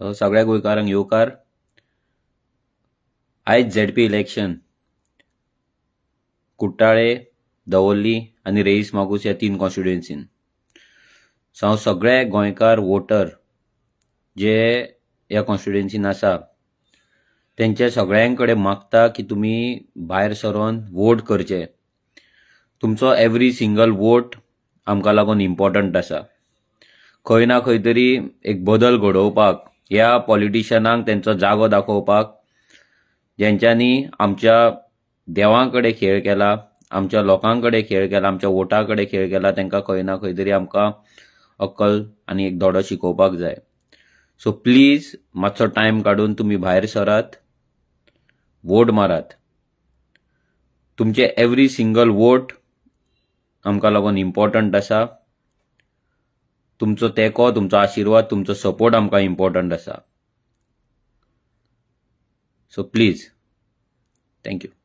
हो, सगळ्या गोंयकारांक येवकार आयज पी इलेक्शन कुट्टाळे दवल्ली आनी रेईस मागूस ह्या तीन कॉन्स्टिट्युएन्सीन सो हांव सगळे गोंयकार वोटर जे ह्या कॉन्स्टिट्युएन्सीन आसा तेंचे कडेन मागता की तुमी भायर सरोन वोट करचे तुमचो एवरी सिंगल वोट आमकां लागून इम्पॉर्टंट आसा खंय ना खंय तरी एक बदल घडोवपाक ह्या पॉलिटिशनांक त्यांचा जागो दाखोवपाक जेंच्यांनी आमच्या देवां कडेन खेळ केला आमच्या लोकां कडेन खेळ केला आमच्या वोटाकडे कडेन खेळ केला तांकां खंय ना खंय तरी आमकां अक्कल आनी एक धडो शिकोवपाक जाय सो प्लीज मातसो टायम काडून तुमी भायर सरात वोट मारात तुमचे एवरी सिंगल वोट आमकां लागून इम्पोर्टंट आसा तुमचो तेको तुमचो आशिर्वाद तुमचो सपोर्ट आमकां इम्पॉर्टंट आसा सो प्लीज थँक्यू